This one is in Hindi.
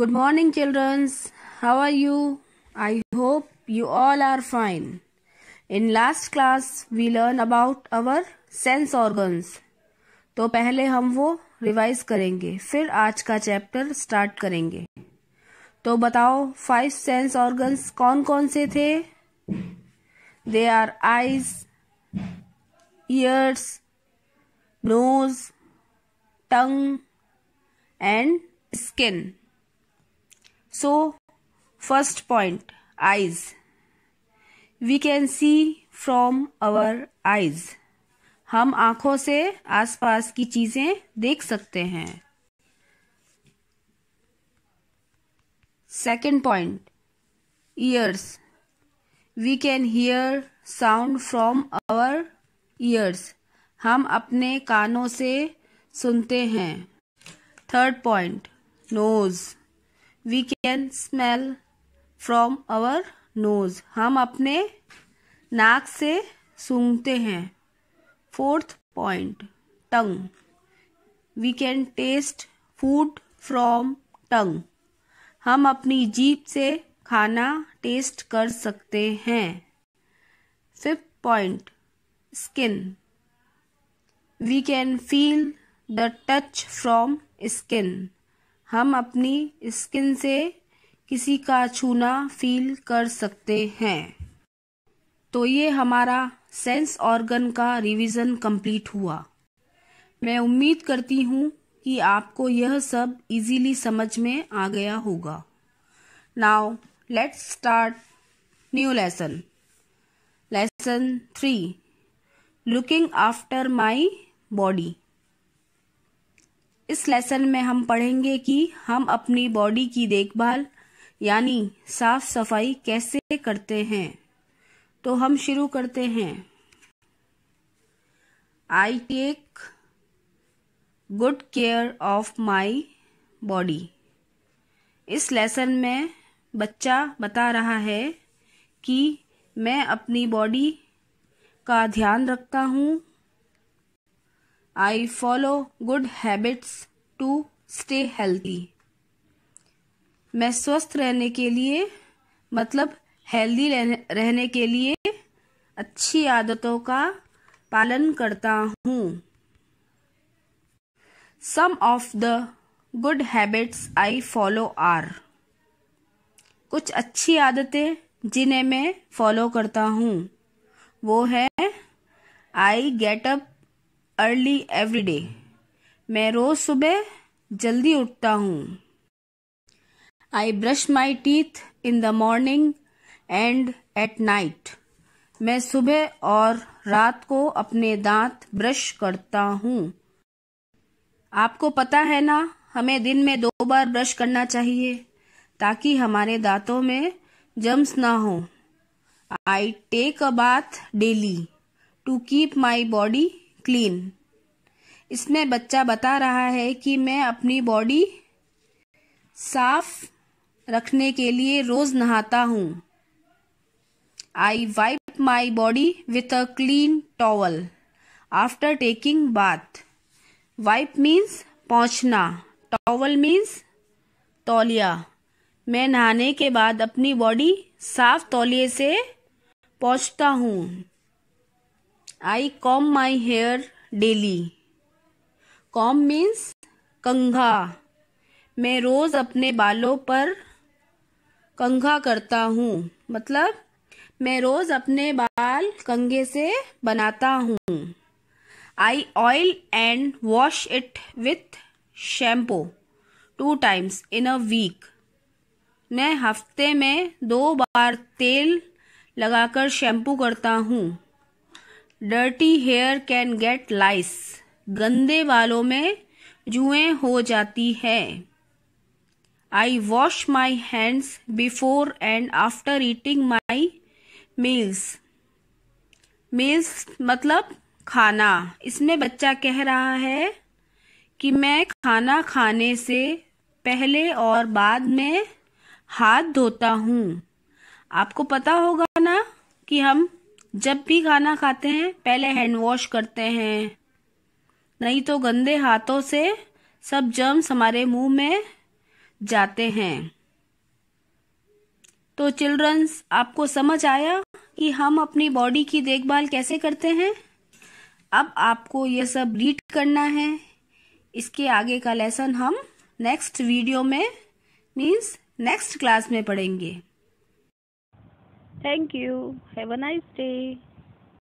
Good morning, children. How are you? I hope you all are fine. In last class, we learn about our sense organs. तो पहले हम वो रिवाइज करेंगे फिर आज का चैप्टर स्टार्ट करेंगे तो बताओ फाइव सेंस ऑर्गन्स कौन कौन से थे they are eyes ears nose tongue and skin So, first point eyes. We can see from our eyes. हम आंखों से आसपास की चीजें देख सकते हैं second point ears we can hear sound from our ears हम अपने कानों से सुनते हैं third point nose we can smell from our nose हम अपने नाक से सूंघते हैं fourth point tongue we can taste food from tongue हम अपनी जीप से खाना टेस्ट कर सकते हैं fifth point skin we can feel the touch from skin हम अपनी स्किन से किसी का छूना फील कर सकते हैं तो ये हमारा सेंस ऑर्गन का रिवीजन कंप्लीट हुआ मैं उम्मीद करती हूँ कि आपको यह सब इजीली समझ में आ गया होगा now let's start new lesson lesson three looking after my body इस लेसन में हम पढ़ेंगे कि हम अपनी बॉडी की देखभाल यानी साफ सफाई कैसे करते हैं तो हम शुरू करते हैं I take good care of my body इस लेसन में बच्चा बता रहा है कि मैं अपनी बॉडी का ध्यान रखता हूँ I follow good habits to stay healthy मैं स्वस्थ रहने के लिए मतलब हेल्दी रहने के लिए अच्छी आदतों का पालन करता हूँ some of the good habits I follow are कुछ अच्छी आदतें जिन्हें मैं फॉलो करता हूँ वो है I get up early every day मैं रोज सुबह जल्दी उठता हूँ I brush my teeth in the morning and at night मैं सुबह और रात को अपने दांत ब्रश करता हूँ आपको पता है ना हमें दिन में दो बार ब्रश करना चाहिए ताकि हमारे दांतों में जम्स ना हो I take a bath daily to keep my body clean इसमें बच्चा बता रहा है कि मैं अपनी बॉडी साफ रखने के लिए रोज नहाता हूँ I wipe my body with a clean towel after taking bath wipe means पहुँचना टॉवल मीन्स तौलिया मैं नहाने के बाद अपनी बॉडी साफ तौलिए से पहुँचता हूँ I comb my hair daily comb means कंघा मैं रोज अपने बालों पर कंघा करता हूँ मतलब मैं रोज अपने बाल कंघे से बनाता हूँ I oil and wash it with shampoo two times in a week मैं हफ्ते में दो बार तेल लगाकर शैम्पू करता हूँ dirty hair can get lice गंदे बालों में जुएं हो जाती है I wash my hands before and after eating my meals meals मतलब खाना इसमें बच्चा कह रहा है कि मैं खाना खाने से पहले और बाद में हाथ धोता हूँ आपको पता होगा ना कि हम जब भी खाना खाते हैं पहले हैंड वॉश करते हैं नहीं तो गंदे हाथों से सब जर्म्स हमारे मुंह में जाते हैं तो चिल्ड्रंस आपको समझ आया कि हम अपनी बॉडी की देखभाल कैसे करते हैं अब आपको ये सब रीड करना है इसके आगे का लेसन हम नेक्स्ट वीडियो में मीन्स नेक्स्ट क्लास में पढ़ेंगे thank you have a nice day